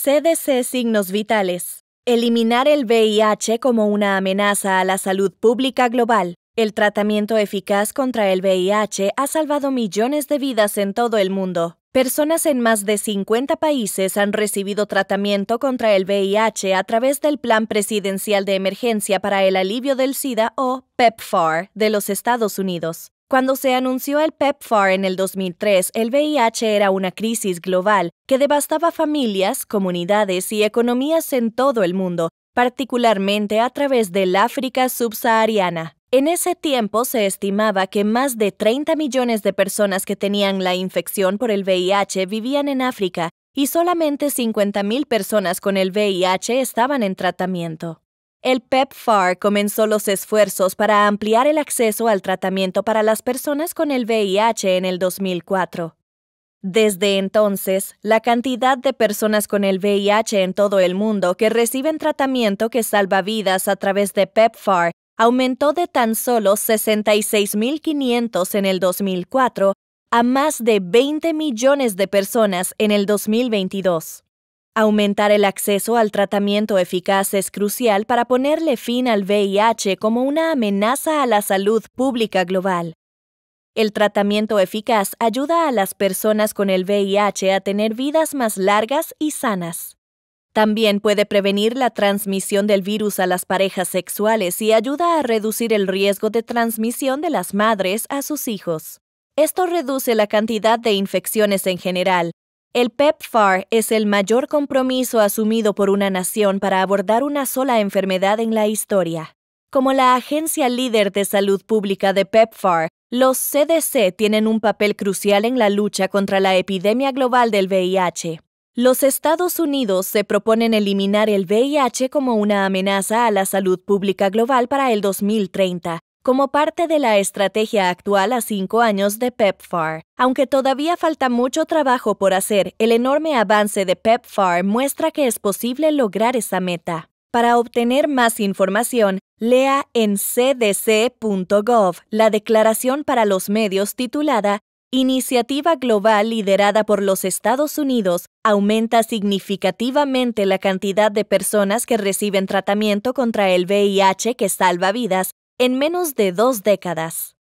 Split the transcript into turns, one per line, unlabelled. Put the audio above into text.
CDC Signos Vitales. Eliminar el VIH como una amenaza a la salud pública global. El tratamiento eficaz contra el VIH ha salvado millones de vidas en todo el mundo. Personas en más de 50 países han recibido tratamiento contra el VIH a través del Plan Presidencial de Emergencia para el Alivio del SIDA o PEPFAR de los Estados Unidos. Cuando se anunció el PEPFAR en el 2003, el VIH era una crisis global que devastaba familias, comunidades y economías en todo el mundo, particularmente a través del África subsahariana. En ese tiempo se estimaba que más de 30 millones de personas que tenían la infección por el VIH vivían en África y solamente 50.000 personas con el VIH estaban en tratamiento. El PEPFAR comenzó los esfuerzos para ampliar el acceso al tratamiento para las personas con el VIH en el 2004. Desde entonces, la cantidad de personas con el VIH en todo el mundo que reciben tratamiento que salva vidas a través de PEPFAR aumentó de tan solo 66.500 en el 2004 a más de 20 millones de personas en el 2022. Aumentar el acceso al tratamiento eficaz es crucial para ponerle fin al VIH como una amenaza a la salud pública global. El tratamiento eficaz ayuda a las personas con el VIH a tener vidas más largas y sanas. También puede prevenir la transmisión del virus a las parejas sexuales y ayuda a reducir el riesgo de transmisión de las madres a sus hijos. Esto reduce la cantidad de infecciones en general, el PEPFAR es el mayor compromiso asumido por una nación para abordar una sola enfermedad en la historia. Como la agencia líder de salud pública de PEPFAR, los CDC tienen un papel crucial en la lucha contra la epidemia global del VIH. Los Estados Unidos se proponen eliminar el VIH como una amenaza a la salud pública global para el 2030, como parte de la estrategia actual a cinco años de PEPFAR. Aunque todavía falta mucho trabajo por hacer, el enorme avance de PEPFAR muestra que es posible lograr esa meta. Para obtener más información, lea en cdc.gov la declaración para los medios titulada Iniciativa global liderada por los Estados Unidos aumenta significativamente la cantidad de personas que reciben tratamiento contra el VIH que salva vidas en menos de dos décadas.